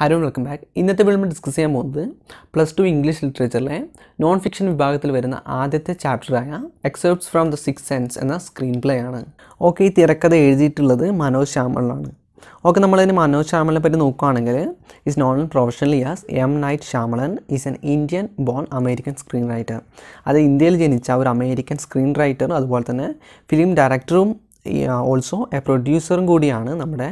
Hello welcome back ഇന്നത്തെ നമ്മൾ discuss ചെയ്യാൻ പോകുന്നത് പ്ലസ് ടു ഇംഗ്ലീഷ് ലിറ്ററേച്ചറിലെ നോൺ ഫിക്ഷൻ വിഭാഗത്തിൽ വരുന്ന ആദ്യത്തെ ചാപ്റ്ററായ excerpts from the six sense എന്ന സ്ക്രീൻ പ്ലേ ആണ് ഓക്കെ ഈ തിരക്കഥ എഴുതിയിട്ടുള്ളത് മനോജ് ശ്യാമളാണ് ഓക്കെ നമ്മളതിന് മനോജ് ശ്യാമളനെ പറ്റി നോക്കുകയാണെങ്കിൽ is known professionally as M night Shyamalan is an Indian born American screenwriter അത് ഇന്ത്യയിൽ ജനിച്ച ഒരു അമേരിക്കൻ സ്ക്രീൻ റൈറ്ററും അതുപോലെ തന്നെ ഫിലിം ഡയറക്ടറും ഓൾസോ എ പ്രൊഡ്യൂസറും കൂടിയാണ് നമ്മുടെ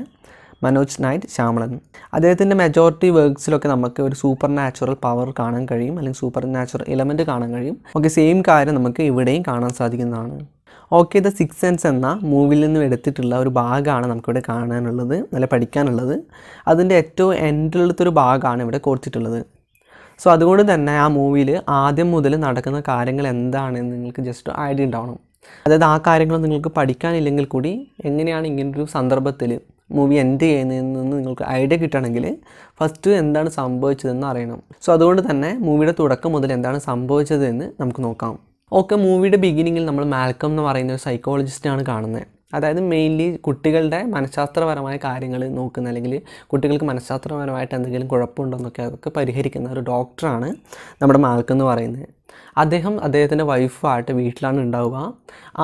മനോജ് നായിട്ട് ശ്യാമളൻ അദ്ദേഹത്തിൻ്റെ മെജോറിറ്റി വർക്ക്സിലൊക്കെ നമുക്ക് ഒരു സൂപ്പർ നാച്ചുറൽ പവർ കാണാൻ കഴിയും അല്ലെങ്കിൽ സൂപ്പർ നാച്ചുറൽ എലമെൻറ്റ് കാണാൻ കഴിയും ഓക്കെ സെയിം കാര്യം നമുക്ക് ഇവിടെയും കാണാൻ സാധിക്കുന്നതാണ് ഓക്കെ ദ സിക്സ് സെൻസ് എന്ന മൂവിയിൽ നിന്നും എടുത്തിട്ടുള്ള ഒരു ഭാഗമാണ് നമുക്കിവിടെ കാണാനുള്ളത് നല്ല പഠിക്കാനുള്ളത് അതിൻ്റെ ഏറ്റവും എൻഡിലുള്ളത്തൊരു ഭാഗമാണ് ഇവിടെ കൊടുത്തിട്ടുള്ളത് സോ അതുകൊണ്ട് തന്നെ ആ മൂവിയിൽ ആദ്യം മുതൽ നടക്കുന്ന കാര്യങ്ങൾ എന്താണെന്ന് നിങ്ങൾക്ക് ജസ്റ്റ് ഐഡിയ ഉണ്ടാവണം അതായത് ആ കാര്യങ്ങൾ നിങ്ങൾക്ക് പഠിക്കാനില്ലെങ്കിൽ കൂടി എങ്ങനെയാണ് ഇങ്ങനൊരു സന്ദർഭത്തിൽ മൂവി എന്ത് ചെയ്യുന്നതെന്ന് നിങ്ങൾക്ക് ഐഡിയ കിട്ടണമെങ്കിൽ ഫസ്റ്റ് എന്താണ് സംഭവിച്ചതെന്ന് അറിയണം സോ അതുകൊണ്ട് തന്നെ മൂവിയുടെ തുടക്കം മുതൽ എന്താണ് സംഭവിച്ചതെന്ന് നമുക്ക് നോക്കാം ഓക്കെ മൂവിയുടെ ബിഗിനിങ്ങിൽ നമ്മൾ മാൽക്കം എന്ന് പറയുന്ന ഒരു സൈക്കോളജിസ്റ്റാണ് കാണുന്നത് അതായത് മെയിൻലി കുട്ടികളുടെ മനഃശാസ്ത്രപരമായ കാര്യങ്ങൾ നോക്കുന്ന അല്ലെങ്കിൽ കുട്ടികൾക്ക് മനഃശാസ്ത്രപരമായിട്ട് എന്തെങ്കിലും കുഴപ്പമുണ്ടോ എന്നൊക്കെ അതൊക്കെ പരിഹരിക്കുന്ന ഒരു ഡോക്ടറാണ് നമ്മുടെ മാൽക്കം എന്ന് പറയുന്നത് അദ്ദേഹം അദ്ദേഹത്തിൻ്റെ വൈഫുമായിട്ട് വീട്ടിലാണ് ഉണ്ടാവുക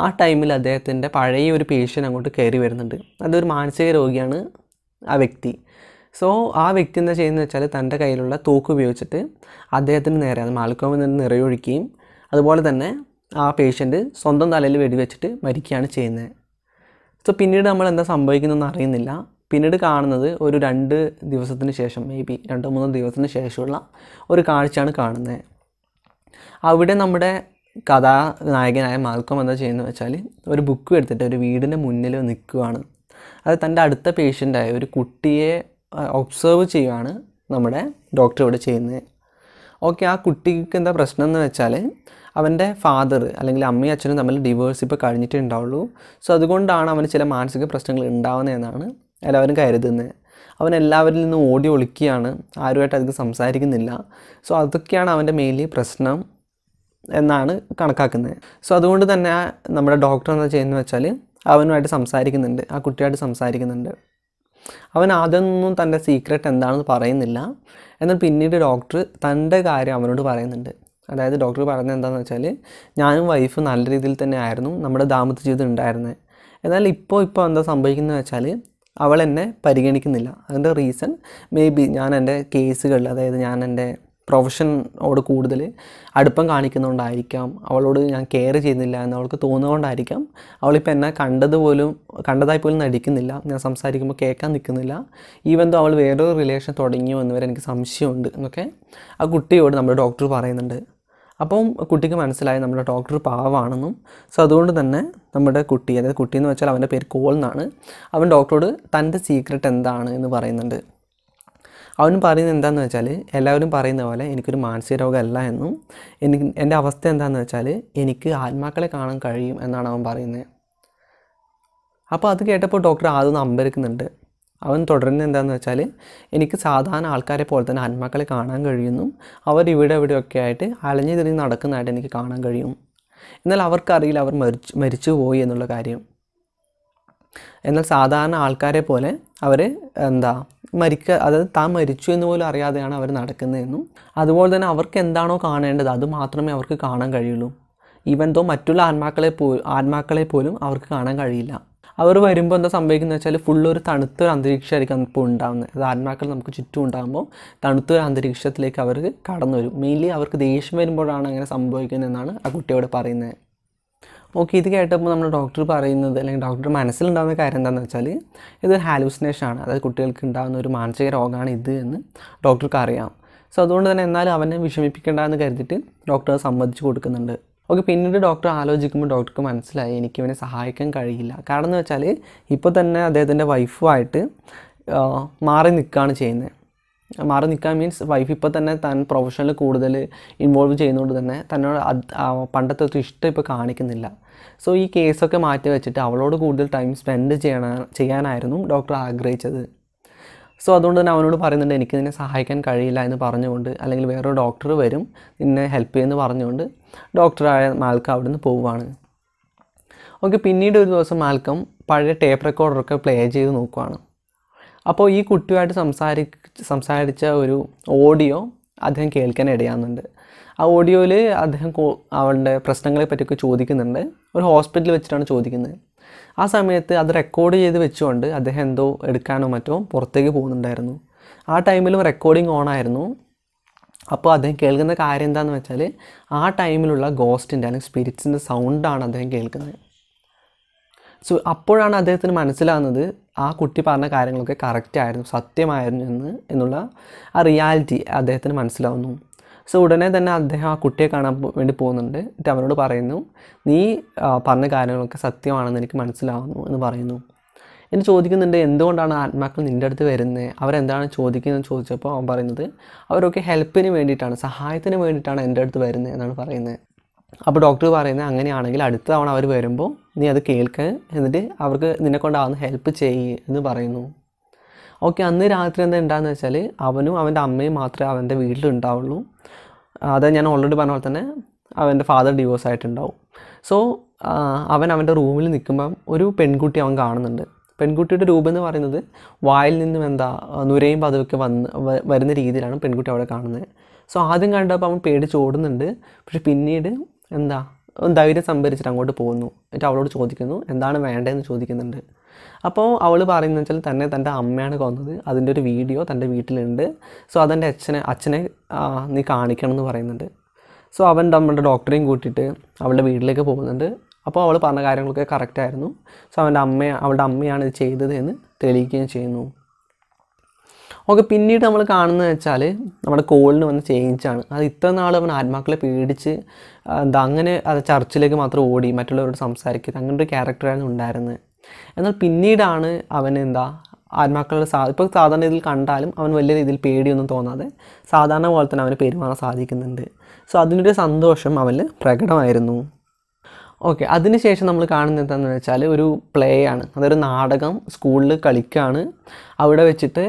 ആ ടൈമിൽ അദ്ദേഹത്തിൻ്റെ പഴയ ഒരു പേഷ്യൻ അങ്ങോട്ട് കയറി വരുന്നുണ്ട് അതൊരു മാനസിക രോഗിയാണ് ആ വ്യക്തി സോ ആ വ്യക്തി എന്താ ചെയ്യുന്നത് വെച്ചാൽ തൻ്റെ കയ്യിലുള്ള തോക്ക് ഉപയോഗിച്ചിട്ട് അദ്ദേഹത്തിന് നേരെ അത് മാൽക്കോമിൽ നിന്ന് നിറയൊഴിക്കുകയും അതുപോലെ തന്നെ ആ പേഷ്യൻ്റ് സ്വന്തം തലയിൽ വെടിവെച്ചിട്ട് മരിക്കുകയാണ് ചെയ്യുന്നത് സോ പിന്നീട് നമ്മൾ എന്താ സംഭവിക്കുന്നതെന്ന് അറിയുന്നില്ല പിന്നീട് കാണുന്നത് ഒരു രണ്ട് ദിവസത്തിന് ശേഷം മേ ബി രണ്ടോ മൂന്നോ ദിവസത്തിന് ശേഷമുള്ള ഒരു കാഴ്ചയാണ് കാണുന്നത് അവിടെ നമ്മുടെ കഥാനായകനായ മാൽക്കം എന്താ ചെയ്യുന്നത് വെച്ചാൽ ഒരു ബുക്ക് എടുത്തിട്ട് ഒരു വീടിൻ്റെ മുന്നിൽ നിൽക്കുകയാണ് അത് തൻ്റെ അടുത്ത പേഷ്യൻ്റായ ഒരു കുട്ടിയെ ഒബ്സർവ് ചെയ്യുകയാണ് നമ്മുടെ ഡോക്ടർ ഇവിടെ ചെയ്യുന്നത് ഓക്കെ ആ കുട്ടിക്ക് എന്താ പ്രശ്നം എന്ന് വെച്ചാൽ അവൻ്റെ ഫാദർ അല്ലെങ്കിൽ അമ്മയും അച്ഛനും തമ്മിൽ ഡിവോഴ്സ് ഇപ്പോൾ കഴിഞ്ഞിട്ടേ ഉണ്ടാവുള്ളൂ സോ അതുകൊണ്ടാണ് അവന് ചില മാനസിക പ്രശ്നങ്ങൾ ഉണ്ടാവുന്നതെന്നാണ് എല്ലാവരും കരുതുന്നത് അവൻ എല്ലാവരിൽ നിന്നും ഓടി ഒളിക്കുകയാണ് ആരുമായിട്ട് അധികം സംസാരിക്കുന്നില്ല സോ അതൊക്കെയാണ് അവൻ്റെ മെയിൻലി പ്രശ്നം എന്നാണ് കണക്കാക്കുന്നത് സോ അതുകൊണ്ട് തന്നെ നമ്മുടെ ഡോക്ടർ എന്താ ചെയ്യുന്നത് വെച്ചാൽ അവനുമായിട്ട് സംസാരിക്കുന്നുണ്ട് ആ കുട്ടിയായിട്ട് സംസാരിക്കുന്നുണ്ട് അവൻ ആദ്യമൊന്നും തൻ്റെ സീക്രട്ട് എന്താണെന്ന് പറയുന്നില്ല എന്നാൽ പിന്നീട് ഡോക്ടർ തൻ്റെ കാര്യം അവനോട് പറയുന്നുണ്ട് അതായത് ഡോക്ടർ പറഞ്ഞത് എന്താണെന്ന് വെച്ചാൽ ഞാനും വൈഫ് നല്ല രീതിയിൽ തന്നെ ആയിരുന്നു നമ്മുടെ ദാമ്പത്യ ജീവിതം ഉണ്ടായിരുന്നത് എന്നാൽ ഇപ്പോൾ ഇപ്പോൾ എന്താ സംഭവിക്കുന്നത് വെച്ചാൽ അവൾ എന്നെ പരിഗണിക്കുന്നില്ല അതിൻ്റെ റീസൺ മേ ബി ഞാൻ എൻ്റെ കേസുകളിൽ അതായത് ഞാൻ എൻ്റെ പ്രൊഫഷനോട് കൂടുതൽ അടുപ്പം കാണിക്കുന്നതുകൊണ്ടായിരിക്കാം അവളോട് ഞാൻ കെയർ ചെയ്യുന്നില്ല എന്ന് അവൾക്ക് തോന്നുന്നതുകൊണ്ടായിരിക്കാം അവളിപ്പോൾ എന്നെ കണ്ടതുപോലും കണ്ടതായി പോലും നടിക്കുന്നില്ല ഞാൻ സംസാരിക്കുമ്പോൾ കേൾക്കാൻ നിൽക്കുന്നില്ല ഈവൻ ദോ അവൾ വേറൊരു റിലേഷൻ തുടങ്ങിയോ എന്നിവരെ എനിക്ക് സംശയമുണ്ട് എന്നൊക്കെ ആ കുട്ടിയോട് നമ്മുടെ ഡോക്ടർ പറയുന്നുണ്ട് അപ്പം കുട്ടിക്ക് മനസ്സിലായി നമ്മുടെ ഡോക്ടർ പാവാണെന്നും സോ അതുകൊണ്ട് തന്നെ നമ്മുടെ കുട്ടി അതായത് കുട്ടി എന്ന് വെച്ചാൽ അവൻ്റെ പേര് കോൾ എന്നാണ് അവൻ ഡോക്ടറോട് തൻ്റെ സീക്രട്ട് എന്താണ് എന്ന് പറയുന്നുണ്ട് അവൻ പറയുന്നത് എന്താണെന്ന് വെച്ചാൽ എല്ലാവരും പറയുന്ന പോലെ എനിക്കൊരു മാനസിക രോഗമല്ല എന്നും എനിക്ക് എൻ്റെ അവസ്ഥ എന്താണെന്ന് വെച്ചാൽ എനിക്ക് ആത്മാക്കളെ കാണാൻ കഴിയും എന്നാണ് അവൻ പറയുന്നത് അപ്പോൾ അത് കേട്ടപ്പോൾ ഡോക്ടർ ആദ്യം അമ്പരക്കുന്നുണ്ട് അവൻ തുടരുന്ന എന്താണെന്ന് വെച്ചാൽ എനിക്ക് സാധാരണ ആൾക്കാരെ പോലെ തന്നെ ആത്മാക്കളെ കാണാൻ കഴിയുന്നു അവർ ഇവിടെ ഇവിടെയൊക്കെ ആയിട്ട് അലഞ്ഞു തിരിഞ്ഞ് നടക്കുന്നതായിട്ട് എനിക്ക് കാണാൻ കഴിയും എന്നാൽ അവർക്കറിയില്ല അവർ മരിച്ചു മരിച്ചു പോയി എന്നുള്ള കാര്യം എന്നാൽ സാധാരണ ആൾക്കാരെ പോലെ അവർ എന്താ മരിക്ക അതായത് താൻ മരിച്ചു എന്ന് പോലും അറിയാതെയാണ് അവർ നടക്കുന്നതെന്നും അതുപോലെ തന്നെ അവർക്ക് എന്താണോ കാണേണ്ടത് അത് മാത്രമേ അവർക്ക് കാണാൻ കഴിയുള്ളൂ ഈവൻ തോ മറ്റുള്ള ആത്മാക്കളെ പോ ആത്മാക്കളെ പോലും അവർക്ക് കാണാൻ കഴിയില്ല അവർ വരുമ്പോൾ എന്താ സംഭവിക്കുന്നത് വെച്ചാൽ ഫുള്ള് ഒരു തണുത്ത ഒരു അന്തരീക്ഷമായിരിക്കും ഇപ്പോൾ ഉണ്ടാകുന്നത് ധാരണാക്കൾ നമുക്ക് ചുറ്റും ഉണ്ടാകുമ്പോൾ തണുത്ത ഒരു അന്തരീക്ഷത്തിലേക്ക് അവർ കടന്നു വരും മെയിൻലി അവർക്ക് ദേഷ്യം വരുമ്പോഴാണ് അങ്ങനെ സംഭവിക്കുന്നത് എന്നാണ് ആ കുട്ടിയോട് പറയുന്നത് ഓക്കെ ഇത് കേട്ടപ്പോൾ നമ്മൾ ഡോക്ടർ പറയുന്നത് അല്ലെങ്കിൽ ഡോക്ടർ മനസ്സിലുണ്ടാകുന്ന കാര്യം എന്താണെന്ന് വെച്ചാൽ ഇത് ഹാലൂസിനേഷൻ ആണ് അതായത് കുട്ടികൾക്ക് ഉണ്ടാകുന്ന ഒരു മാനസിക രോഗമാണ് ഇത് എന്ന് ഡോക്ടർക്ക് അറിയാം സോ അതുകൊണ്ട് തന്നെ എന്നാലും അവനെ വിഷമിപ്പിക്കേണ്ട എന്ന് കരുതിയിട്ട് ഡോക്ടർ സമ്മതിച്ചു കൊടുക്കുന്നുണ്ട് ഓക്കെ പിന്നീട് ഡോക്ടർ ആലോചിക്കുമ്പോൾ ഡോക്ടർക്ക് മനസ്സിലായി എനിക്ക് ഇവനെ സഹായിക്കാൻ കഴിയില്ല കാരണം എന്ന് വെച്ചാൽ ഇപ്പോൾ തന്നെ അദ്ദേഹത്തിൻ്റെ വൈഫുമായിട്ട് മാറി നിൽക്കുകയാണ് ചെയ്യുന്നത് മാറി നിൽക്കാൻ മീൻസ് വൈഫ് ഇപ്പോൾ തന്നെ തൻ പ്രൊഫഷനിൽ കൂടുതൽ ഇൻവോൾവ് ചെയ്യുന്നതുകൊണ്ട് തന്നെ തന്നോട് പണ്ടത്തെ ഒരു ഇഷ്ടം ഇപ്പോൾ കാണിക്കുന്നില്ല സോ ഈ കേസൊക്കെ മാറ്റി വെച്ചിട്ട് അവളോട് കൂടുതൽ ടൈം സ്പെൻഡ് ചെയ്യണ ചെയ്യാനായിരുന്നു ഡോക്ടർ ആഗ്രഹിച്ചത് സോ അതുകൊണ്ട് തന്നെ അവനോട് പറയുന്നുണ്ട് എനിക്ക് നിന്നെ സഹായിക്കാൻ കഴിയില്ല എന്ന് പറഞ്ഞുകൊണ്ട് അല്ലെങ്കിൽ വേറൊരു ഡോക്ടർ വരും നിന്നെ ഹെൽപ്പ് ചെയ്യുമെന്ന് പറഞ്ഞുകൊണ്ട് ഡോക്ടറായ മാൽക്കം അവിടെ നിന്ന് പോവുകയാണ് ഓക്കെ പിന്നീട് ഒരു ദിവസം മാൽക്കം പഴയ ടേപ്പ് റെക്കോർഡറൊക്കെ പ്ലേ ചെയ്ത് നോക്കുവാണ് അപ്പോൾ ഈ കുട്ടിയുമായിട്ട് സംസാരി സംസാരിച്ച ഒരു ഓഡിയോ അദ്ദേഹം കേൾക്കാൻ ഇടയാകുന്നുണ്ട് ആ ഓഡിയോയിൽ അദ്ദേഹം അവളുടെ പ്രശ്നങ്ങളെ പറ്റിയൊക്കെ ചോദിക്കുന്നുണ്ട് ഒരു ഹോസ്പിറ്റലിൽ വെച്ചിട്ടാണ് ചോദിക്കുന്നത് ആ സമയത്ത് അത് റെക്കോർഡ് ചെയ്ത് വെച്ചുകൊണ്ട് അദ്ദേഹം എന്തോ എടുക്കാനോ മറ്റോ പുറത്തേക്ക് പോകുന്നുണ്ടായിരുന്നു ആ ടൈമിലും റെക്കോർഡിംഗ് ഓൺ ആയിരുന്നു അപ്പോൾ അദ്ദേഹം കേൾക്കുന്ന കാര്യം എന്താണെന്ന് വെച്ചാൽ ആ ടൈമിലുള്ള ഗോസ്റ്റിൻ്റെ അല്ലെങ്കിൽ സ്പിരിറ്റ്സിൻ്റെ സൗണ്ടാണ് അദ്ദേഹം കേൾക്കുന്നത് സോ അപ്പോഴാണ് അദ്ദേഹത്തിന് മനസ്സിലാകുന്നത് ആ കുട്ടി പറഞ്ഞ കാര്യങ്ങളൊക്കെ കറക്റ്റായിരുന്നു സത്യമായിരുന്നു എന്ന് എന്നുള്ള ആ റിയാലിറ്റി അദ്ദേഹത്തിന് മനസ്സിലാവുന്നു സോ ഉടനെ തന്നെ അദ്ദേഹം ആ കുട്ടിയെ കാണാൻ വേണ്ടി പോകുന്നുണ്ട് എന്നിട്ട് അവനോട് പറയുന്നു നീ പറഞ്ഞ കാര്യങ്ങളൊക്കെ സത്യമാണെന്ന് എനിക്ക് മനസ്സിലാവുന്നു എന്ന് പറയുന്നു എന്നെ ചോദിക്കുന്നുണ്ട് എന്തുകൊണ്ടാണ് ആത്മാക്കൾ നിൻ്റെ അടുത്ത് വരുന്നത് അവരെന്താണ് ചോദിക്കുന്നത് ചോദിച്ചപ്പോൾ അവൻ പറയുന്നത് അവരൊക്കെ ഹെൽപ്പിന് വേണ്ടിയിട്ടാണ് സഹായത്തിന് വേണ്ടിയിട്ടാണ് എൻ്റെ അടുത്ത് വരുന്നത് എന്നാണ് പറയുന്നത് അപ്പോൾ ഡോക്ടർ പറയുന്നത് അങ്ങനെയാണെങ്കിൽ അടുത്ത തവണ അവർ വരുമ്പോൾ നീ അത് കേൾക്ക് എന്നിട്ട് അവർക്ക് നിന്നെക്കൊണ്ടാവുന്ന ഹെൽപ്പ് ചെയ്യുക എന്ന് പറയുന്നു ഓക്കെ അന്ന് രാത്രി എന്താ ഉണ്ടാകുന്ന വെച്ചാൽ അവനും അവൻ്റെ അമ്മയും മാത്രമേ അവൻ്റെ വീട്ടിലുണ്ടാവുള്ളൂ അത് ഞാൻ ഓൾറെഡി പറഞ്ഞ പോലെ തന്നെ അവൻ്റെ ഫാദർ ഡിവോഴ്സ് ആയിട്ടുണ്ടാവും സോ അവൻ അവൻ്റെ റൂമിൽ നിൽക്കുമ്പം ഒരു പെൺകുട്ടി അവൻ കാണുന്നുണ്ട് പെൺകുട്ടിയുടെ രൂപം എന്ന് പറയുന്നത് വായിൽ നിന്നും എന്താ നുരയും പതിവൊക്കെ വന്ന് വരുന്ന രീതിയിലാണ് പെൺകുട്ടി അവിടെ കാണുന്നത് സോ ആദ്യം കണ്ടപ്പോൾ അവൻ പേടിച്ച് ഓടുന്നുണ്ട് പക്ഷെ പിന്നീട് എന്താ ധൈര്യം സംഭരിച്ചിട്ട് അങ്ങോട്ട് പോകുന്നു എന്നിട്ട് അവളോട് ചോദിക്കുന്നു എന്താണ് വേണ്ടതെന്ന് ചോദിക്കുന്നുണ്ട് അപ്പോൾ അവൾ പറയുന്നത് വെച്ചാൽ തന്നെ തൻ്റെ അമ്മയാണ് കൊന്നത് അതിൻ്റെ ഒരു വീഡിയോ തൻ്റെ വീട്ടിലുണ്ട് സോ അതെൻ്റെ അച്ഛനെ അച്ഛനെ നീ കാണിക്കണം എന്ന് പറയുന്നുണ്ട് സോ അവൻ നമ്മുടെ ഡോക്ടറെയും കൂട്ടിയിട്ട് അവളുടെ വീട്ടിലേക്ക് പോകുന്നുണ്ട് അപ്പോൾ അവൾ പറഞ്ഞ കാര്യങ്ങളൊക്കെ കറക്റ്റായിരുന്നു സോ അവൻ്റെ അമ്മയെ അവളുടെ അമ്മയാണ് ഇത് ചെയ്തത് എന്ന് തെളിയിക്കുകയും ചെയ്യുന്നു ഓക്കെ പിന്നീട് നമ്മൾ കാണുന്നത് വെച്ചാൽ നമ്മുടെ കോളിന് വന്ന ചേഞ്ചാണ് അത് ഇത്ര നാൾ അവൻ ആത്മാക്കളെ പേടിച്ച് എന്താ അങ്ങനെ അത് ചർച്ചിലേക്ക് മാത്രം ഓടി മറ്റുള്ളവരോട് സംസാരിക്കുന്നത് അങ്ങനെ ഒരു ക്യാരക്ടറായിരുന്നു ഉണ്ടായിരുന്നത് എന്നാൽ പിന്നീടാണ് അവൻ എന്താ ആത്മാക്കളുടെ സാ ഇപ്പോൾ സാധാരണ രീതിയിൽ കണ്ടാലും അവൻ വലിയ രീതിയിൽ പേടിയൊന്നും തോന്നാതെ സാധാരണ പോലെ തന്നെ അവന് പെരുമാറാൻ സാധിക്കുന്നുണ്ട് സോ അതിനൊരു സന്തോഷം അവന് പ്രകടമായിരുന്നു ഓക്കെ അതിനുശേഷം നമ്മൾ കാണുന്നത് എന്താണെന്ന് വെച്ചാൽ ഒരു പ്ലേ ആണ് അതൊരു നാടകം സ്കൂളിൽ കളിക്കുകയാണ് അവിടെ വെച്ചിട്ട്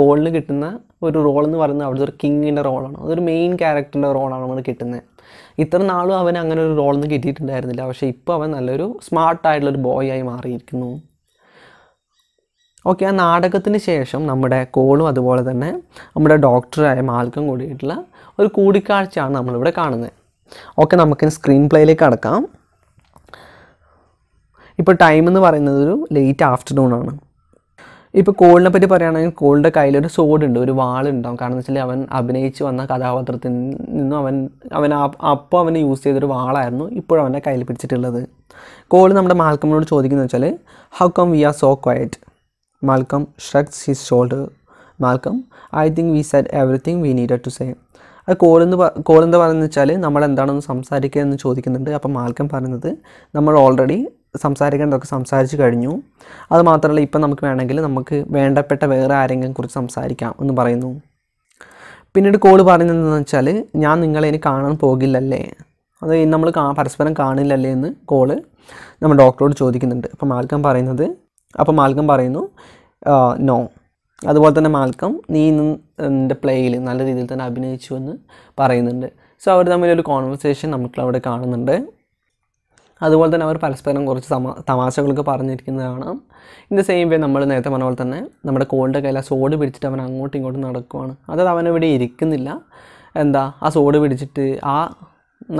കോളിന് കിട്ടുന്ന ഒരു റോൾ എന്ന് പറയുന്നത് അവിടുത്തെ ഒരു കിങ്ങിൻ്റെ റോളാണ് അതൊരു മെയിൻ ക്യാരക്ടറിൻ്റെ റോളാണ് നമ്മൾ കിട്ടുന്നത് ഇത്ര നാളും അവൻ അങ്ങനെ ഒരു റോൾ ഒന്നും കിട്ടിയിട്ടുണ്ടായിരുന്നില്ല പക്ഷേ ഇപ്പോൾ അവൻ നല്ലൊരു സ്മാർട്ടായിട്ടുള്ളൊരു ബോയ് ആയി മാറിയിരിക്കുന്നു ഓക്കെ ആ നാടകത്തിന് ശേഷം നമ്മുടെ കോളും അതുപോലെ തന്നെ നമ്മുടെ ഡോക്ടറായ മാൽക്കം കൂടിയിട്ടുള്ള ഒരു കൂടിക്കാഴ്ചയാണ് നമ്മളിവിടെ കാണുന്നത് ഓക്കെ നമുക്കിനി സ്ക്രീൻ പ്ലേയിലേക്ക് അടക്കാം ഇപ്പോൾ ടൈം എന്ന് പറയുന്നത് ഒരു ലേറ്റ് ആഫ്റ്റർനൂൺ ആണ് ഇപ്പോൾ കോളിനെ പറ്റി പറയുകയാണെങ്കിൽ കോളിൻ്റെ കയ്യിലൊരു ഉണ്ട് ഒരു വാളുണ്ടാവും കാരണം എന്ന് വെച്ചാൽ അവൻ അഭിനയിച്ച് വന്ന കഥാപാത്രത്തിൽ നിന്നും അവൻ അവൻ അപ്പോൾ അവനെ യൂസ് ചെയ്തൊരു വാളായിരുന്നു ഇപ്പോഴും അവൻ്റെ കയ്യിൽ പിടിച്ചിട്ടുള്ളത് കോൾ നമ്മുടെ മാൽക്കമ്മിനോട് ചോദിക്കുന്നത് വെച്ചാൽ how come we are so quiet Malcolm shrugs his shoulder Malcolm I think we said everything we need to say എന്ന് കോളെന്ന് കോളെന്താ പറയുന്നത് വെച്ചാൽ നമ്മൾ എന്താണെന്ന് സംസാരിക്കുക എന്ന് ചോദിക്കുന്നുണ്ട് അപ്പം മാൽക്കം പറയുന്നത് നമ്മൾ ഓൾറെഡി സംസാരിക്കേണ്ടതൊക്കെ സംസാരിച്ചു കഴിഞ്ഞു അതുമാത്രമല്ല ഇപ്പം നമുക്ക് വേണമെങ്കിൽ നമുക്ക് വേണ്ടപ്പെട്ട വേറെ ആരെങ്കിലും കുറിച്ച് സംസാരിക്കാം എന്ന് പറയുന്നു പിന്നീട് കോൾ പറയുന്നതെന്ന് വെച്ചാൽ ഞാൻ നിങ്ങളെ ഇനി കാണാൻ പോകില്ലല്ലേ അത് നമ്മൾ പരസ്പരം കാണില്ലല്ലേ എന്ന് കോള് നമ്മൾ ഡോക്ടറോട് ചോദിക്കുന്നുണ്ട് അപ്പം മാൽക്കം പറയുന്നത് അപ്പം മാൽക്കം പറയുന്നു നോ അതുപോലെ തന്നെ മാൽക്കം നീ എൻ്റെ പ്ലേയിൽ നല്ല രീതിയിൽ തന്നെ അഭിനയിച്ചു എന്ന് പറയുന്നുണ്ട് സോ അവർ തമ്മിലൊരു കോൺവെർസേഷൻ നമുക്കവിടെ കാണുന്നുണ്ട് അതുപോലെ തന്നെ അവർ പരസ്പരം കുറച്ച് തമാ തമാശകളൊക്കെ പറഞ്ഞിരിക്കുന്നതാണ് ഇൻ ദ സെയിം വേ നമ്മൾ നേരത്തെ പറഞ്ഞ പോലെ തന്നെ നമ്മുടെ കോളിൻ്റെ കയ്യിൽ ആ സോഡ് പിടിച്ചിട്ട് അവൻ അങ്ങോട്ടും ഇങ്ങോട്ടും നടക്കുവാണ് അതായത് അവനിവിടെ ഇരിക്കുന്നില്ല എന്താ ആ സോഡ് പിടിച്ചിട്ട് ആ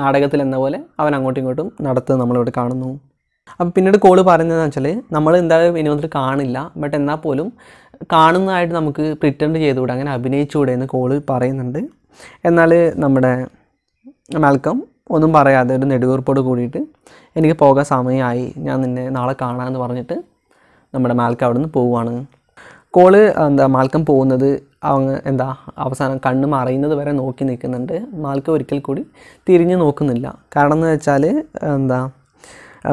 നാടകത്തിൽ എന്ന പോലെ അവൻ അങ്ങോട്ടും ഇങ്ങോട്ടും നടത്തുന്നത് നമ്മളിവിടെ കാണുന്നു അപ്പോൾ പിന്നീട് കോള് പറയുന്നതെന്ന് വെച്ചാൽ നമ്മൾ എന്തായാലും വിനോദത്തിൽ കാണില്ല ബട്ട് എന്നാൽ പോലും കാണുന്നതായിട്ട് നമുക്ക് പ്രിറ്റൻഡ് ചെയ്തുകൂടെ അങ്ങനെ അഭിനയിച്ചുകൂടെ എന്ന് കോള് പറയുന്നുണ്ട് എന്നാൽ നമ്മുടെ മൽക്കം ഒന്നും പറയാതെ ഒരു നെടുകൂർപ്പോട് കൂടിയിട്ട് എനിക്ക് പോകാൻ സമയമായി ഞാൻ നിന്നെ നാളെ കാണാമെന്ന് പറഞ്ഞിട്ട് നമ്മുടെ മാൽക്കം അവിടെ നിന്ന് പോവുകയാണ് കോള് എന്താ മാൽക്കം പോകുന്നത് അങ്ങ് എന്താ അവസാനം കണ്ണ് മറയുന്നത് വരെ നോക്കി നിൽക്കുന്നുണ്ട് മാൽക്കം ഒരിക്കൽ കൂടി തിരിഞ്ഞു നോക്കുന്നില്ല കാരണം എന്ന് വെച്ചാൽ എന്താ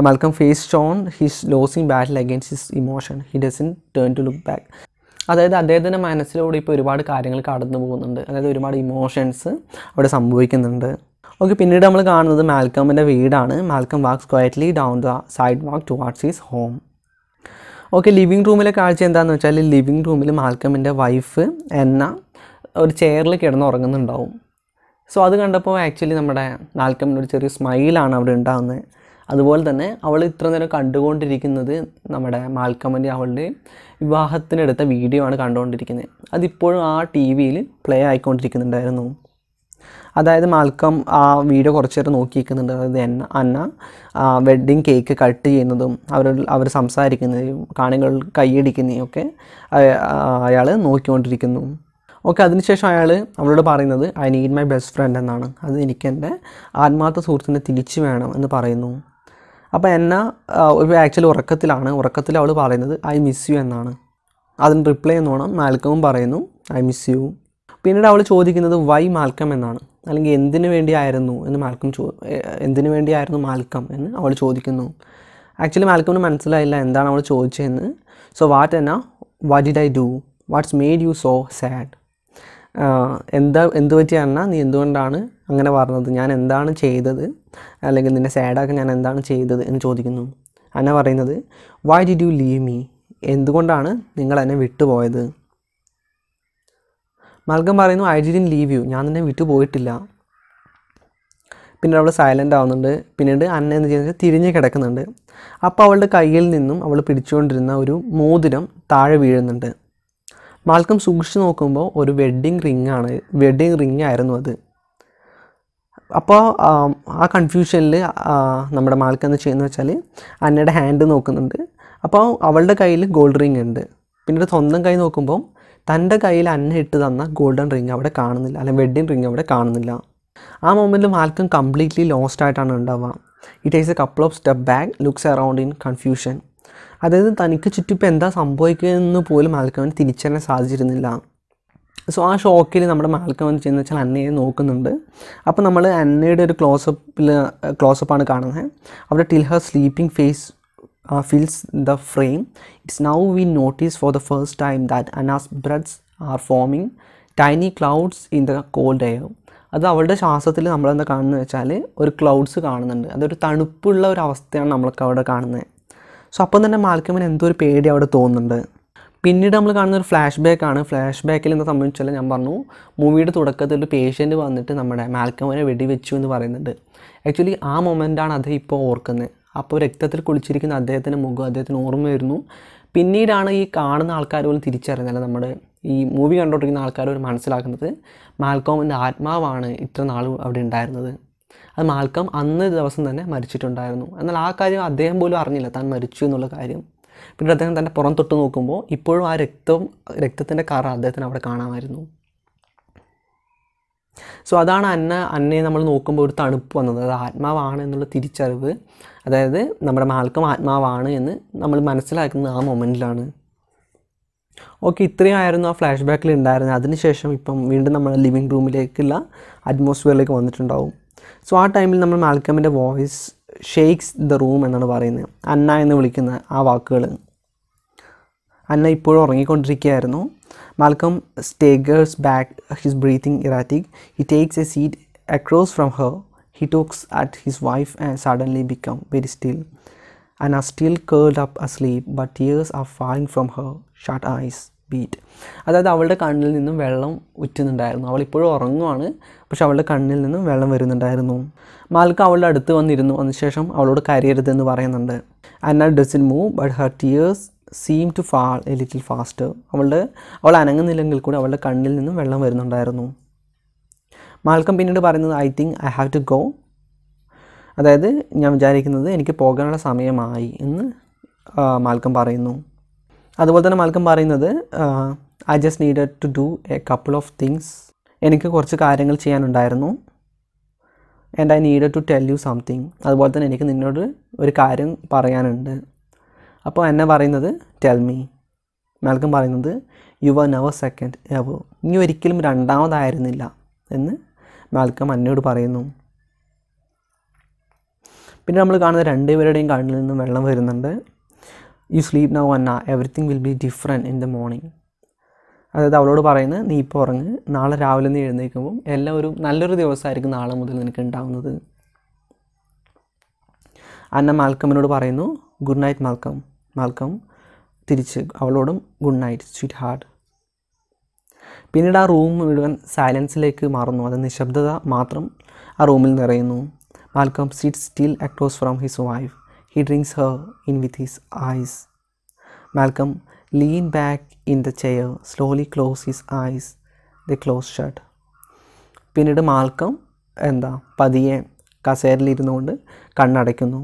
Malcolm face shown his losing battle against his emotion he doesn't turn to look back അതായത് അദ്ദേഹത്തിൻ്റെ മനസ്സിലൂടെ ഇപ്പോൾ ഒരുപാട് കാര്യങ്ങൾ കടന്നു പോകുന്നുണ്ട് അതായത് ഒരുപാട് ഇമോഷൻസ് അവിടെ സംഭവിക്കുന്നുണ്ട് ഓക്കെ പിന്നീട് നമ്മൾ കാണുന്നത് മാൽക്കമ്മിൻ്റെ വീടാണ് Malcolm walks quietly down the sidewalk towards his home okay living റൂമിലെ കാഴ്ച എന്താണെന്ന് വെച്ചാൽ ലിവിങ് റൂമിൽ മാൽക്കമ്മിൻ്റെ വൈഫ് എന്ന ഒരു ചെയറിൽ കിടന്ന് ഉറങ്ങുന്നുണ്ടാവും സോ അത് കണ്ടപ്പോൾ ആക്ച്വലി നമ്മുടെ മാൽക്കമ്മിൻ്റെ ഒരു ചെറിയ സ്മൈലാണ് അവിടെ ഉണ്ടാകുന്നത് അതുപോലെ തന്നെ അവൾ ഇത്ര നേരം കണ്ടുകൊണ്ടിരിക്കുന്നത് നമ്മുടെ മാൽക്കമ്മൻ്റെ അവളുടെ വിവാഹത്തിനെടുത്ത വീഡിയോ ആണ് കണ്ടുകൊണ്ടിരിക്കുന്നത് അതിപ്പോഴും ആ ടി വിയിൽ പ്ലേ ആയിക്കൊണ്ടിരിക്കുന്നുണ്ടായിരുന്നു അതായത് മാൽക്കം ആ വീഡിയോ കുറച്ച് നേരം നോക്കിയിരിക്കുന്നുണ്ട് അതായത് എന്ന അന്ന വെഡ്ഡിങ് കേക്ക് കട്ട് ചെയ്യുന്നതും അവർ അവർ സംസാരിക്കുന്നതും കാണികൾ കൈയടിക്കുന്നതും ഒക്കെ അയാൾ നോക്കിക്കൊണ്ടിരിക്കുന്നു ഓക്കെ അതിനുശേഷം അയാൾ അവളോട് പറയുന്നത് I need my best friend എന്നാണ് അത് എനിക്ക് എൻ്റെ ആത്മാർത്ഥ സുഹൃത്തിനെ തിരിച്ചു വേണം എന്ന് പറയുന്നു അപ്പോൾ എന്ന ഒരു ആക്ച്വലി ഉറക്കത്തിലാണ് ഉറക്കത്തിൽ അവൾ പറയുന്നത് ഐ മിസ് യു എന്നാണ് അതിന് റിപ്ലൈ എന്ന് വേണം മാൽക്കവും പറയുന്നു ഐ മിസ് യു പിന്നീട് അവൾ ചോദിക്കുന്നത് വൈ മാൽക്കം എന്നാണ് അല്ലെങ്കിൽ എന്തിനു വേണ്ടിയായിരുന്നു എന്ന് മാൽക്കം ചോ എന്തിനു വേണ്ടിയായിരുന്നു മാൽക്കം എന്ന് അവൾ ചോദിക്കുന്നു ആക്ച്വലി മാൽക്കമിന് മനസ്സിലായില്ല എന്താണ് അവൾ ചോദിച്ചതെന്ന് സോ വാട്ട് എന്നാ what did I do what's made you so sad എന്താ എന്ത് പറ്റി നീ എന്തുകൊണ്ടാണ് അങ്ങനെ പറഞ്ഞത് ഞാൻ എന്താണ് ചെയ്തത് അല്ലെങ്കിൽ നിന്നെ സാഡാക്കി ഞാൻ എന്താണ് ചെയ്തത് എന്ന് ചോദിക്കുന്നു അന്ന പറയുന്നത് why did you leave me എന്തുകൊണ്ടാണ് നിങ്ങൾ എന്നെ വിട്ടുപോയത് മൽഗം പറയുന്നു ഐ ഡിഡിൻ ലീവ് യു ഞാൻ നിന്നെ വിട്ടുപോയിട്ടില്ല പിന്നെ അവൾ സൈലൻ്റ് ആവുന്നുണ്ട് പിന്നീട് അന്ന എന്ന് ചെയ്യുന്നത് തിരിഞ്ഞ് കിടക്കുന്നുണ്ട് അപ്പോൾ അവളുടെ കയ്യിൽ നിന്നും അവൾ പിടിച്ചുകൊണ്ടിരുന്ന ഒരു മോതിരം താഴെ വീഴുന്നുണ്ട് മാൽക്കം സൂക്ഷിച്ച് നോക്കുമ്പോൾ ഒരു വെഡ്ഡിങ് റിംഗ് ആണ് വെഡ്ഡിങ് റിംഗ് ആയിരുന്നു അത് അപ്പോൾ ആ കൺഫ്യൂഷനിൽ നമ്മുടെ മാൽക്കം എന്ന് ചെയ്യുന്നത് വെച്ചാൽ അന്നയുടെ ഹാൻഡ് നോക്കുന്നുണ്ട് അപ്പോൾ അവളുടെ കയ്യിൽ ഗോൾഡ് റിംഗ് ഉണ്ട് പിന്നീട് സ്വന്തം കൈ നോക്കുമ്പോൾ തൻ്റെ കയ്യിൽ അന്ന ഇട്ട് തന്ന ഗോൾഡൻ റിംഗ് അവിടെ കാണുന്നില്ല അല്ലെങ്കിൽ വെഡ്ഡിങ് റിംഗ് അവിടെ കാണുന്നില്ല ആ മൊമെൻറ്റിൽ മാൽക്കം കംപ്ലീറ്റ്ലി ലോസ്റ്റ് ആയിട്ടാണ് ഉണ്ടാവുക it is a couple of step back looks around in confusion അതായത് തനിക്ക് ചുറ്റിപ്പം എന്താ സംഭവിക്കുന്നതെന്ന് പോലും ആൽക്കവൻ തിരിച്ചറിയാൻ സാധിച്ചിരുന്നില്ല സോ ആ ഷോക്കിൽ നമ്മുടെ മാൽക്കവൻ എന്ന് വെച്ചാൽ അന്നയെ നോക്കുന്നുണ്ട് അപ്പോൾ നമ്മൾ അന്നയുടെ ഒരു ക്ലോസപ്പിൽ ക്ലോസപ്പാണ് കാണുന്നത് അവിടെ till her sleeping face fills the frame it's now we notice for the first time that Anna's breaths are forming tiny clouds in the cold air അത് അവളുടെ ശ്വാസത്തിൽ നമ്മളെന്താ കാണുന്നത് വെച്ചാൽ ഒരു ക്ലൗഡ്സ് കാണുന്നുണ്ട് അതൊരു തണുപ്പുള്ള ഒരു അവസ്ഥയാണ് നമ്മൾക്ക് അവിടെ കാണുന്നത് സോ അപ്പം തന്നെ മാൽക്കമിന് എന്തോ ഒരു പേടി അവിടെ തോന്നുന്നുണ്ട് പിന്നീട് നമ്മൾ കാണുന്ന ഒരു ഫ്ലാഷ് ബാക്ക് ആണ് ഫ്ലാഷ് ബാക്കിൽ എന്താ സംബന്ധിച്ചാൽ ഞാൻ പറഞ്ഞു മൂവിയുടെ തുടക്കത്തിൽ ഒരു പേഷ്യൻറ്റ് വന്നിട്ട് നമ്മുടെ മാൽക്കമിനെ വെടിവെച്ചു എന്ന് പറയുന്നുണ്ട് ആക്ച്വലി ആ മൊമെൻ്റാണ് അദ്ദേഹം ഇപ്പോൾ ഓർക്കുന്നത് അപ്പോൾ രക്തത്തിൽ കുളിച്ചിരിക്കുന്ന അദ്ദേഹത്തിൻ്റെ മുഖം അദ്ദേഹത്തിന് ഓർമ്മ വരുന്നു പിന്നീടാണ് ഈ കാണുന്ന ആൾക്കാർ പോലും തിരിച്ചറിഞ്ഞത് നമ്മുടെ ഈ മൂവി കണ്ടുകൊണ്ടിരിക്കുന്ന ആൾക്കാർ പോലും മനസ്സിലാക്കുന്നത് മാൽക്കോമിൻ്റെ ആത്മാവാണ് ഇത്ര നാൾ അവിടെ ഉണ്ടായിരുന്നത് അത് മാൽക്കം അന്ന് ദിവസം തന്നെ മരിച്ചിട്ടുണ്ടായിരുന്നു എന്നാൽ ആ കാര്യം അദ്ദേഹം പോലും അറിഞ്ഞില്ല താൻ മരിച്ചു എന്നുള്ള കാര്യം പിന്നീട് അദ്ദേഹം തന്നെ പുറം തൊട്ട് നോക്കുമ്പോൾ ഇപ്പോഴും ആ രക്തം രക്തത്തിൻ്റെ കറ അദ്ദേഹത്തിന് അവിടെ കാണാമായിരുന്നു സോ അതാണ് അന്ന അന്നയെ നമ്മൾ നോക്കുമ്പോൾ ഒരു തണുപ്പ് വന്നത് അത് ആത്മാവാണ് എന്നുള്ള തിരിച്ചറിവ് അതായത് നമ്മുടെ മാൽക്കം ആത്മാവാണ് എന്ന് നമ്മൾ മനസ്സിലാക്കുന്നത് ആ മൊമെൻറ്റിലാണ് ഓക്കെ ഇത്രയും ആയിരുന്നു ആ ഫ്ലാഷ് ബാക്കിൽ ഉണ്ടായിരുന്നത് അതിനുശേഷം ഇപ്പം വീണ്ടും നമ്മുടെ ലിവിങ് റൂമിലേക്കുള്ള അറ്റ്മോസ്ഫിയറിലേക്ക് വന്നിട്ടുണ്ടാവും സോ ആ ടൈമിൽ നമ്മൾ മാൽക്കമിൻ്റെ വോയിസ് ഷെയ്ക്സ് ദ റൂം എന്നാണ് പറയുന്നത് അന്ന എന്ന് വിളിക്കുന്ന ആ വാക്കുകൾ അന്ന ഇപ്പോഴും ഉറങ്ങിക്കൊണ്ടിരിക്കുകയായിരുന്നു Malcolm staggers back his breathing erratic he takes a seat across from her he talks at his wife and suddenly become very still and are still curled up asleep but tears are falling from her shut eyes beat അതായത് അവളുടെ കണ്ണിൽ നിന്നും വെള്ളം ഉറ്റുന്നുണ്ടായിരുന്നു അവൾ ഇപ്പോഴും ഉറങ്ങുവാണ് പക്ഷെ അവളുടെ കണ്ണിൽ നിന്നും വെള്ളം വരുന്നുണ്ടായിരുന്നു മാൽക്ക അവളുടെ അടുത്ത് വന്നിരുന്നു അതിനുശേഷം അവളോട് കരയരുതെന്ന് പറയുന്നുണ്ട് Anna doesn't move but her tears seem to fall a little fast അവളുടെ അവൾ അനങ്ങുന്നില്ലെങ്കിൽ കൂടി അവളുടെ കണ്ണിൽ നിന്നും വെള്ളം വരുന്നുണ്ടായിരുന്നു മാൽക്കം പിന്നീട് പറയുന്നത് I think I have to go അതായത് ഞാൻ വിചാരിക്കുന്നത് എനിക്ക് പോകാനുള്ള സമയമായി എന്ന് മാൽക്കം പറയുന്നു അതുപോലെ തന്നെ മൽക്കം പറയുന്നത് I just need to do a couple of things എനിക്ക് കുറച്ച് കാര്യങ്ങൾ ചെയ്യാനുണ്ടായിരുന്നു and I need to tell you something അതുപോലെ തന്നെ എനിക്ക് നിന്നോട് ഒരു കാര്യം പറയാനുണ്ട് അപ്പോൾ എന്നെ പറയുന്നത് ടെൽ മീ മൽക്കം പറയുന്നത് യു ആർ നവർ സെക്കൻഡ് എവോ നീ ഒരിക്കലും രണ്ടാമതായിരുന്നില്ല എന്ന് മൽക്കം എന്നോട് പറയുന്നു പിന്നെ നമ്മൾ കാണുന്ന രണ്ടുപേരുടെയും കണ്ണിൽ നിന്നും വെള്ളം വരുന്നുണ്ട് you sleep now Anna everything will be different in the morning അതായത് അവളോട് പറയുന്നത് നീ ഇപ്പോൾ ഉറങ്ങ് നാളെ രാവിലെ നീ എഴുന്നേൽക്കുമ്പോൾ എല്ലാം ഒരു നല്ലൊരു ദിവസമായിരിക്കും നാളെ മുതൽ നിനക്ക് ഉണ്ടാവുന്നത് അന്ന മാൽക്കമ്മിനോട് പറയുന്നു ഗുഡ് നൈറ്റ് മാൽക്കം മാൽക്കം തിരിച്ച് അവളോടും ഗുഡ് നൈറ്റ് സ്വീറ്റ് ഹാർട്ട് പിന്നീട് ആ റൂം മുഴുവൻ സൈലൻസിലേക്ക് മാറുന്നു അത് നിശബ്ദത മാത്രം ആ റൂമിൽ നിറയുന്നു Malcolm seat still across from his wife He drinks her in with his eyes. Malcolm leaned back in the chair, slowly closed his eyes. They closed shut. പിന്നീട് മാൽക്കം എന്താ പതിയെ കസേരയിലിരുന്നുകൊണ്ട് കണ്ണടയ്ക്കുന്നു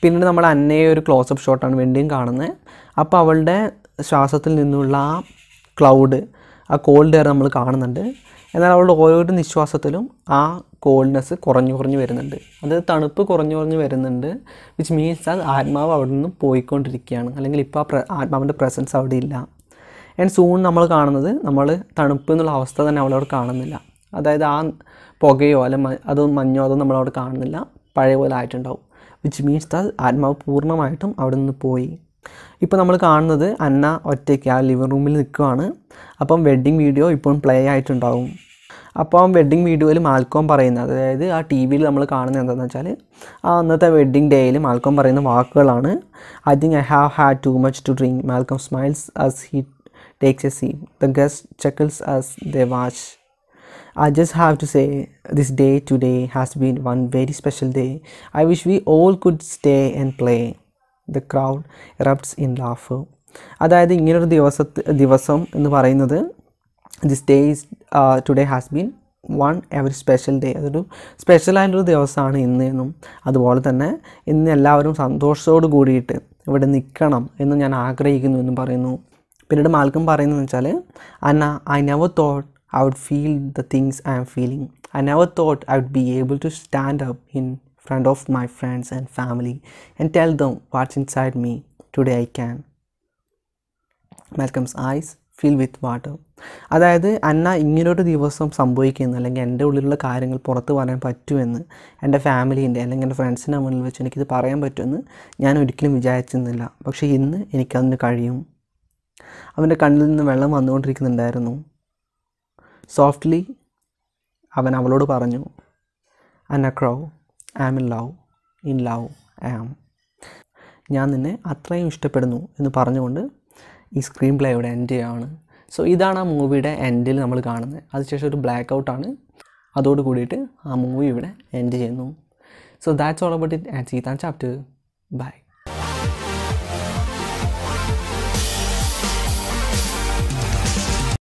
പിന്നീട് നമ്മൾ അന്നയെ ഒരു ക്ലോസപ്പ് ഷോട്ടാണ് വേണ്ടിയും കാണുന്നത് അപ്പോൾ അവളുടെ ശ്വാസത്തിൽ നിന്നുള്ള ആ ക്ലൗഡ് ആ കോൾഡ് എയർ നമ്മൾ കാണുന്നുണ്ട് എന്നാൽ അവളുടെ ഓരോ നിശ്വാസത്തിലും ആ കോൾഡ്നെസ് കുറഞ്ഞു കുറഞ്ഞു വരുന്നുണ്ട് അത് തണുപ്പ് കുറഞ്ഞു കുറഞ്ഞു വരുന്നുണ്ട് വിച്ച് മീൻസ് അത് ആത്മാവ് അവിടെ നിന്നും പോയിക്കൊണ്ടിരിക്കുകയാണ് അല്ലെങ്കിൽ ഇപ്പോൾ ആ ആത്മാവിൻ്റെ പ്രസൻസ് അവിടെ ഇല്ല ആൻഡ് സൂൺ നമ്മൾ കാണുന്നത് നമ്മൾ തണുപ്പ് എന്നുള്ള അവസ്ഥ തന്നെ അവളവിടെ കാണുന്നില്ല അതായത് ആ പുകയോ അല്ല അത് മഞ്ഞോ അതോ നമ്മളവിടെ കാണുന്നില്ല പഴയ പോലെ ആയിട്ടുണ്ടാവും വിച്ച് മീൻസ് ദ ആത്മാവ് പൂർണ്ണമായിട്ടും അവിടെ നിന്ന് പോയി ഇപ്പോൾ നമ്മൾ കാണുന്നത് അന്ന ഒറ്റയ്ക്ക് ആ ലിവിംഗ് റൂമിൽ നിൽക്കുവാണ് അപ്പം വെഡ്ഡിങ് വീഡിയോ ഇപ്പോഴും പ്ലേ ആയിട്ടുണ്ടാവും അപ്പം വെഡ്ഡിങ് വീഡിയോയിൽ മാൽക്കോം പറയുന്നത് അതായത് ആ ടി വിയിൽ നമ്മൾ കാണുന്നത് എന്താണെന്ന് വെച്ചാൽ ആ അന്നത്തെ വെഡ്ഡിങ് ഡേയിൽ മാൽക്കോം പറയുന്ന വാക്കുകളാണ് I think I have had too much to drink Malcolm smiles as he takes a see the guest chuckles as the watch just have to say this this day today has been one very special day. I wish we all could stay and play. The crowd erupts in laugh അതായത് ഇങ്ങനൊരു ദിവസ ദിവസം എന്ന് പറയുന്നത് this day is today has been one every special day അതൊരു സ്പെഷ്യലായിട്ടൊരു ദിവസമാണ് ഇന്ന് എന്നും അതുപോലെ തന്നെ ഇന്ന് എല്ലാവരും സന്തോഷത്തോടു കൂടിയിട്ട് ഇവിടെ നിൽക്കണം എന്ന് ഞാൻ ആഗ്രഹിക്കുന്നു എന്നും പറയുന്നു പിന്നീട് മാൽക്കം പറയുന്നത് വെച്ചാൽ Anna I never thought I would feel the things I am feeling I never thought I would be able to stand up in front of my friends and family and tell them what's inside me. Today I can. Malcolm's eyes fill with water അതായത് Anna ഇങ്ങനൊരു ദിവസം സംഭവിക്കുന്നു അല്ലെങ്കിൽ എൻ്റെ ഉള്ളിലുള്ള കാര്യങ്ങൾ പുറത്ത് പറയാൻ പറ്റുമെന്ന് എൻ്റെ ഫാമിലീൻ്റെ അല്ലെങ്കിൽ എൻ്റെ ഫ്രണ്ട്സിൻ്റെ മുന്നിൽ വെച്ച് എനിക്കിത് പറയാൻ പറ്റുമെന്ന് ഞാൻ ഒരിക്കലും വിചാരിച്ചിരുന്നില്ല പക്ഷേ ഇന്ന് എനിക്കതിന് കഴിയും അവൻ്റെ കണ്ണിൽ നിന്ന് വെള്ളം വന്നുകൊണ്ടിരിക്കുന്നുണ്ടായിരുന്നു സോഫ്റ്റ്ലി അവൻ അവളോട് പറഞ്ഞു അന്ന ക്രൗ am in love in love am ഞാൻ നിന്നെ അത്രയും ഇഷ്ടപ്പെടുന്നു എന്ന് പറഞ്ഞുകൊണ്ട് ഈ സ്ക്രീൻ പ്ലേ ഇവിടെ എൻഡ് ചെയ്യുകയാണ് സോ ഇതാണ് ആ മൂവിയുടെ എൻഡിൽ നമ്മൾ കാണുന്നത് അതിനുശേഷം ഒരു ബ്ലാക്ക് ഔട്ടാണ് അതോട് കൂടിയിട്ട് ആ മൂവി ഇവിടെ എൻഡ് ചെയ്യുന്നു so that's all about it and see താൻ ചാപ്റ്റർ ബൈ